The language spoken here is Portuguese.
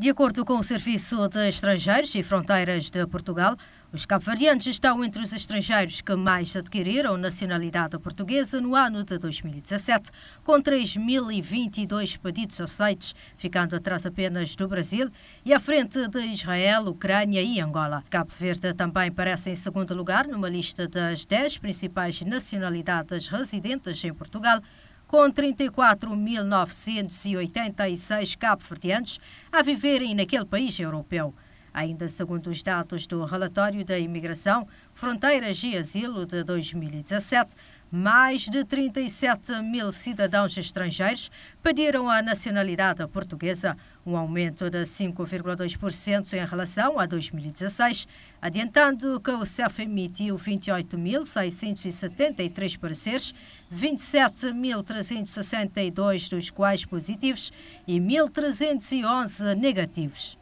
De acordo com o Serviço de Estrangeiros e Fronteiras de Portugal, os cabo-verdianos estão entre os estrangeiros que mais adquiriram nacionalidade portuguesa no ano de 2017, com 3.022 pedidos aceitos, ficando atrás apenas do Brasil e à frente de Israel, Ucrânia e Angola. Cabo Verde também aparece em segundo lugar numa lista das 10 principais nacionalidades residentes em Portugal, com 34.986 cabo-verdianos a viverem naquele país europeu. Ainda segundo os dados do relatório da Imigração, Fronteiras e Asilo de 2017, mais de 37 mil cidadãos estrangeiros pediram a nacionalidade portuguesa, um aumento de 5,2% em relação a 2016, adiantando que o CEF emitiu 28.673 pareceres, 27.362 dos quais positivos e 1.311 negativos.